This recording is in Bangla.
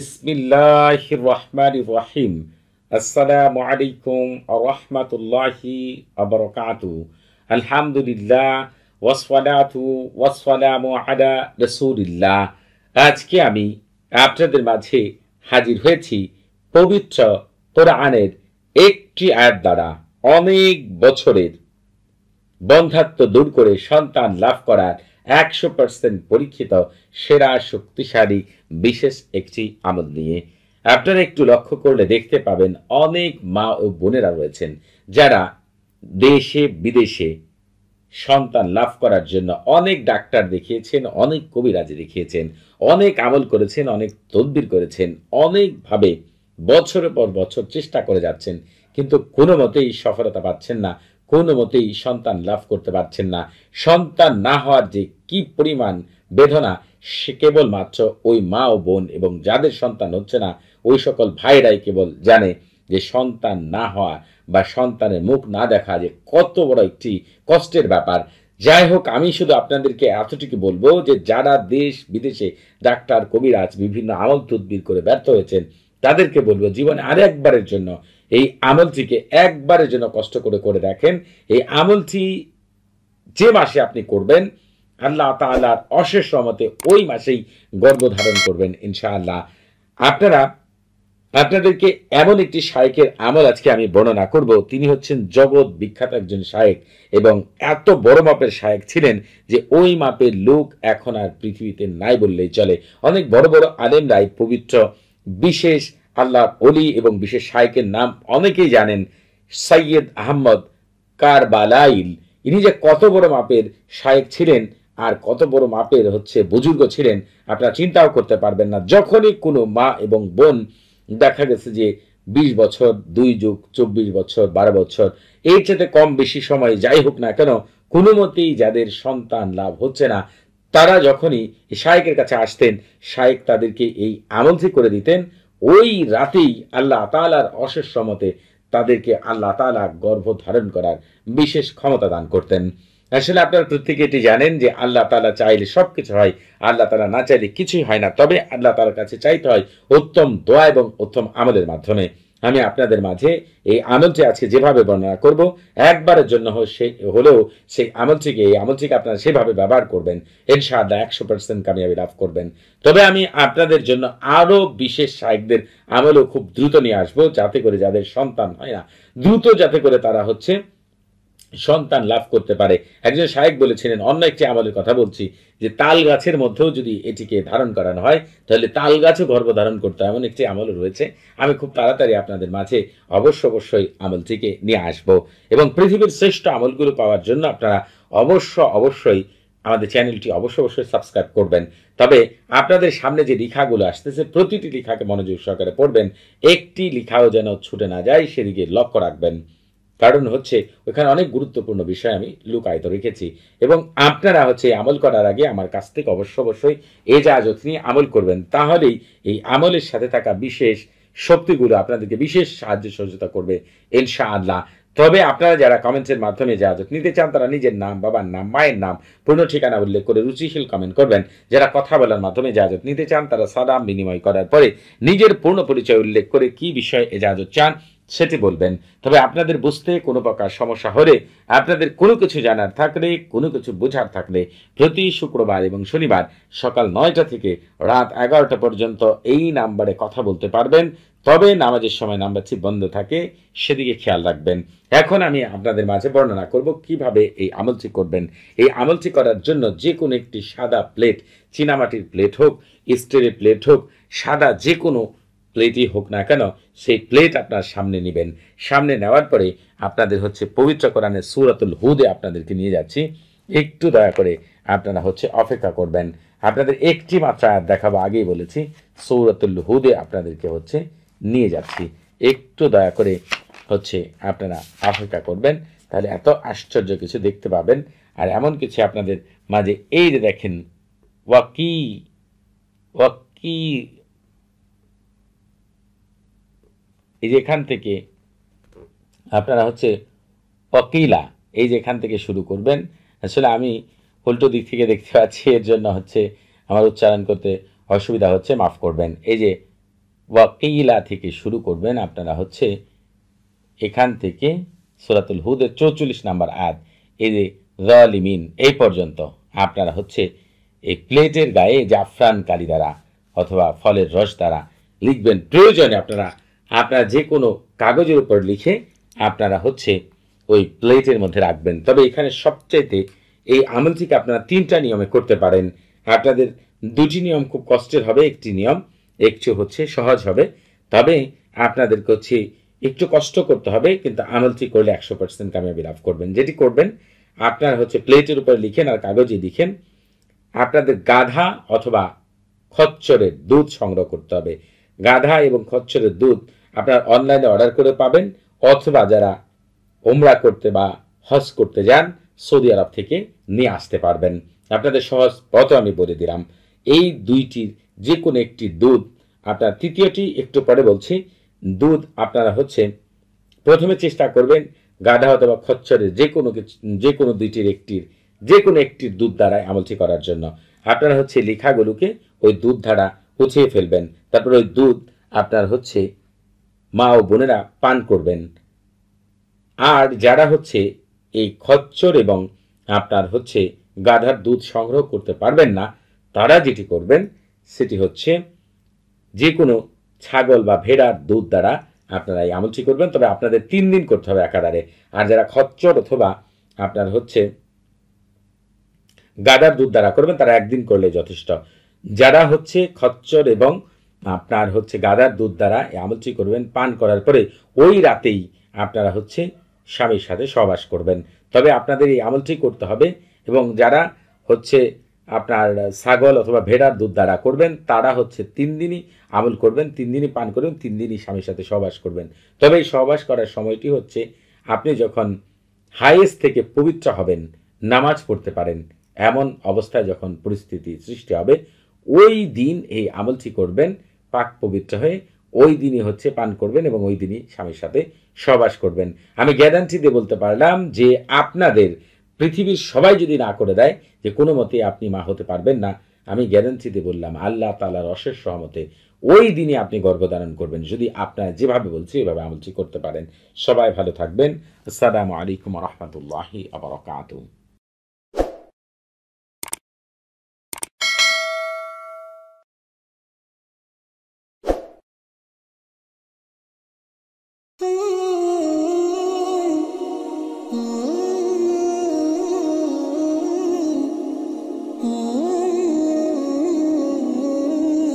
রহমান আসসালামু আলাইকুম রহমতুল্লাহি আবরকাতু আলহামদুলিল্লাহ ওয়াসফালামু রসুলিল্লাহ আজকে আমি আপনাদের মাঝে হাজির হয়েছি পবিত্র কোরআনের একটি আয়াত দ্বারা অনেক বছরের বন্ধাত্ম দূর করে সন্তান লাভ করার একশো পার্সেন্ট পরীক্ষিত সেরা শক্তিশালী বিশেষ একটি আমল নিয়ে আপনারা একটু লক্ষ্য করলে দেখতে পাবেন অনেক মা ও বোনেরা রয়েছেন যারা দেশে বিদেশে সন্তান লাভ করার জন্য অনেক ডাক্তার দেখিয়েছেন অনেক কবিরাজি দেখিয়েছেন অনেক আমল করেছেন অনেক তদবির করেছেন অনেকভাবে বছরের পর বছর চেষ্টা করে যাচ্ছেন কিন্তু কোনো মতেই সফলতা পাচ্ছেন না কোনো মতেই সন্তান লাভ করতে পারছেন না সন্তান না হওয়ার যে কি পরিমাণ বেদনা সে কেবলমাত্র ওই মা ও বোন এবং যাদের সন্তান হচ্ছে না ওই সকল ভাইরাই কেবল জানে যে সন্তান না হওয়া বা সন্তানের মুখ না দেখা যে কত বড় একটি কষ্টের ব্যাপার যাই হোক আমি শুধু আপনাদেরকে এতটুকু বলবো যে যারা দেশ বিদেশে ডাক্তার কবিরাজ বিভিন্ন আমল তদবির করে ব্যর্থ হয়েছেন তাদেরকে বলবো জীবনে আরেকবারের জন্য এই আমলটিকে একবারের জন্য কষ্ট করে করে দেখেন এই আমলটি যে মাসে আপনি করবেন আল্লাহ তাল্লাহ অশেষ রমতে ওই মাসেই গর্ভধারণ করবেন ইনশাআল্লাহ আপনারা আপনাদেরকে এমন একটি শায়কের আমল আজকে আমি বর্ণনা করব তিনি হচ্ছেন জগৎ বিখ্যাত একজন শায়েক এবং এত বড় মাপের শায়েক ছিলেন যে ওই মাপের লোক এখন আর পৃথিবীতে নাই বললেই চলে অনেক বড় বড় আলেমরাই পবিত্র বিশেষ আল্লাহর অলি এবং বিশেষ শায়কের নাম অনেকেই জানেন সৈয়দ আহম্মদ কারবালাইল ইনি যে কত বড় মাপের শায়েক ছিলেন আর কত বড় মাপের হচ্ছে বুজুর্গ ছিলেন আপনারা চিন্তাও করতে পারবেন না যখনই কোনো মা এবং বোন দেখা গেছে যে বিশ বছর দুই যুগ চব্বিশ বছর বারো বছর এর চেয়ে কম বেশি সময় যাই হোক না কেন কোনো মতেই যাদের সন্তান লাভ হচ্ছে না তারা যখনই শায়েকের কাছে আসতেন শায়েক তাদেরকে এই আমলটি করে দিতেন ওই রাতেই আল্লাহ তালার অশেষ সমতে তাদেরকে আল্লাহ তালা গর্ভ ধারণ করার বিশেষ ক্ষমতা দান করতেন আসলে আপনারা প্রত্যেকে এটি জানেন যে আল্লাহ তালা চাইলে সব কিছু হয় আল্লাহ তালা না চাইলে কিছুই হয় না তবে আল্লাহ তালার কাছে চাইতে হয় উত্তম দোয়া এবং উত্তম আমাদের মাধ্যমে আমি আপনাদের মাঝে এই আমলটি আজকে যেভাবে বর্ণনা করব একবারের জন্য সে হলেও সেই আমলটিকে এই আমলটিকে আপনারা সেভাবে ব্যবহার করবেন সাদা একশো পার্সেন্ট কামিয়াবি লাভ করবেন তবে আমি আপনাদের জন্য আরও বিশেষ সাহেবদের আমলও খুব দ্রুত নিয়ে আসবো যাতে করে যাদের সন্তান হয় না দ্রুত যাতে করে তারা হচ্ছে সন্তান লাভ করতে পারে একজন সাহেব বলেছিলেন অন্য একটি আমলের কথা বলছি যে তাল গাছের মধ্যেও যদি এটিকে ধারণ করানো হয় তাহলে তাল গাছও গর্ভধারণ করতে এমন একটি আমল রয়েছে আমি খুব তাড়াতাড়ি আপনাদের মাঝে অবশ্য অবশ্যই আমলটিকে নিয়ে আসব এবং পৃথিবীর শ্রেষ্ঠ আমলগুলো পাওয়ার জন্য আপনারা অবশ্য অবশ্যই আমাদের চ্যানেলটি অবশ্য অবশ্যই সাবস্ক্রাইব করবেন তবে আপনাদের সামনে যে লিখাগুলো আসতেছে প্রতিটি লিখাকে মনোযোগ সহকারে পড়বেন একটি লিখাও যেন ছুটে না যায় সেদিকে লক্ষ্য রাখবেন কারণ হচ্ছে ওখানে অনেক গুরুত্বপূর্ণ বিষয় আমি লুকায়িত রেখেছি এবং আপনারা হচ্ছে আমল করার আগে আমার কাছ থেকে অবশ্য অবশ্যই এ জাজত নিয়ে আমল করবেন তাহলেই এই আমলের সাথে থাকা বিশেষ শক্তিগুলো আপনাদেরকে বিশেষ সাহায্য সহযোগিতা করবে ইনশা আল্লাহ তবে আপনারা যারা কমেন্টসের মাধ্যমে যাজক নিতে চান তারা নিজের নাম বাবার নাম মায়ের নাম পূর্ণ ঠিকানা উল্লেখ করে রুচিশীল কমেন্ট করবেন যারা কথা বলার মাধ্যমে যাজক নিতে চান তারা সাদাম বিনিময় করার পরে নিজের পূর্ণ পরিচয় উল্লেখ করে কি বিষয়ে এজাজত চান সেটি বলবেন তবে আপনাদের বুঝতে কোনো প্রকার সমস্যা হলে আপনাদের কোনো কিছু জানার থাকলে কোনো কিছু বোঝার থাকলে প্রতি শুক্রবার এবং শনিবার সকাল নয়টা থেকে রাত এগারোটা পর্যন্ত এই নাম্বারে কথা বলতে পারবেন তবে নামাজের সময় নাম্বারটি বন্ধ থাকে সেদিকে খেয়াল রাখবেন এখন আমি আপনাদের মাঝে বর্ণনা করব কিভাবে এই আমলটি করবেন এই আমলটি করার জন্য যে কোনো একটি সাদা প্লেট চীনামাটির প্লেট হোক স্টিলের প্লেট হোক সাদা যে কোনো প্লেটই হোক না কেন সেই প্লেট আপনার সামনে নেবেন সামনে নেওয়ার পরে আপনাদের হচ্ছে পবিত্র কোরআনের সুরাতুল হুদে আপনাদেরকে নিয়ে যাচ্ছি একটু দয়া করে আপনারা হচ্ছে অপেক্ষা করবেন আপনাদের একটি মাত্র আয়াত দেখাবো আগেই বলেছি সৌরাতুল হুদে আপনাদেরকে হচ্ছে নিয়ে যাচ্ছি একটু দয়া করে হচ্ছে আপনারা অপেক্ষা করবেন তাহলে এত আশ্চর্য কিছু দেখতে পাবেন আর এমন কিছু আপনাদের মাঝে এই যে দেখেন ওয়াকি ওয়াকি এই যে এখান থেকে আপনারা হচ্ছে অকিলা এই যে এখান থেকে শুরু করবেন আসলে আমি উল্টো দিক থেকে দেখতে পাচ্ছি এর জন্য হচ্ছে আমার উচ্চারণ করতে অসুবিধা হচ্ছে মাফ করবেন এই যে ওয়াকিলা থেকে শুরু করবেন আপনারা হচ্ছে এখান থেকে সোরাতুল হুদের চৌচল্লিশ নাম্বার আদ এই যে রিমিন এই পর্যন্ত আপনারা হচ্ছে এই প্লেটের গায়ে জাফরান কালি দ্বারা অথবা ফলের রস দ্বারা লিখবেন প্রয়োজনে আপনারা আপনারা যে কোনো কাগজের উপর লিখে আপনারা হচ্ছে ওই প্লেটের মধ্যে রাখবেন তবে এখানে সবচাইতে এই আমলটিকে আপনারা তিনটা নিয়মে করতে পারেন আপনাদের দুটি নিয়ম খুব কষ্টের হবে একটি নিয়ম একটু হচ্ছে সহজ হবে তবে আপনাদেরকে হচ্ছে একটু কষ্ট করতে হবে কিন্তু আমলটি করলে একশো পার্সেন্ট কামিয়াবি লাভ করবেন যেটি করবেন আপনারা হচ্ছে প্লেটের উপরে লিখেন আর কাগজে লিখেন আপনাদের গাধা অথবা খচ্চরের দুধ সংগ্রহ করতে হবে গাধা এবং খচ্চরের দুধ আপনার অনলাইনে অর্ডার করে পাবেন অথবা যারা ওমরা করতে বা হজ করতে যান সৌদি আরব থেকে নিয়ে আসতে পারবেন আপনাদের সহজ পথ আমি বলে দিলাম এই দুইটির যে কোনো একটি দুধ আপনার তৃতীয়টি একটু পরে বলছি দুধ আপনারা হচ্ছে প্রথমে চেষ্টা করবেন গাধা অথবা খচ্ছরের যে কোনো যে কোনো দুইটির একটির যে কোনো একটির দুধ দ্বারায় আমলটি করার জন্য আপনারা হচ্ছে লেখাগুলোকে ওই দুধ দ্বারা উঠিয়ে ফেলবেন তারপর ওই দুধ আপনার হচ্ছে মা ও বোনেরা পান করবেন আর যারা হচ্ছে এই খচ্চর এবং আপনার হচ্ছে গাধার দুধ সংগ্রহ করতে পারবেন না তারা যেটি করবেন সেটি হচ্ছে যে কোনো ছাগল বা ভেড়ার দুধ দ্বারা আপনারা এই আমলটি করবেন তবে আপনাদের তিন দিন করতে হবে একাধারে আর যারা খচ্চর অথবা আপনার হচ্ছে গাদার দুধ দ্বারা করবেন তারা একদিন করলে যথেষ্ট যারা হচ্ছে খচ্চর এবং আপনার হচ্ছে গাদার দুধ দ্বারা আমলটি করবেন পান করার পরে ওই রাতেই আপনারা হচ্ছে স্বামীর সাথে সহবাস করবেন তবে আপনাদের এই আমলটি করতে হবে এবং যারা হচ্ছে আপনার ছাগল অথবা ভেড়ার দুধ দ্বারা করবেন তারা হচ্ছে তিন দিনই আমল করবেন তিন দিনই পান করবেন তিন দিনই স্বামীর সাথে সহবাস করবেন তবে এই সহবাস করার সময়টি হচ্ছে আপনি যখন হায়েস থেকে পবিত্র হবেন নামাজ পড়তে পারেন এমন অবস্থায় যখন পরিস্থিতি সৃষ্টি হবে ওই দিন এই আমলটি করবেন পাক পবিত্র হয়ে ওই দিনই হচ্ছে পান করবেন এবং ওই দিনই স্বামীর সাথে সবাস করবেন আমি গ্যারান্টি দিয়ে বলতে পারলাম যে আপনাদের পৃথিবীর সবাই যদি না করে দেয় যে কোনো মতে আপনি মা হতে পারবেন না আমি গ্যারান্টি দিয়ে বললাম আল্লাহ তালার অশেষ সহমতে ওই দিনই আপনি গর্ভধারণ করবেন যদি আপনারা যেভাবে বলছি এভাবে আমলটি করতে পারেন সবাই ভালো থাকবেন আসসালামু আলাইকুম রহমতুল্লাহি আবরকাতুম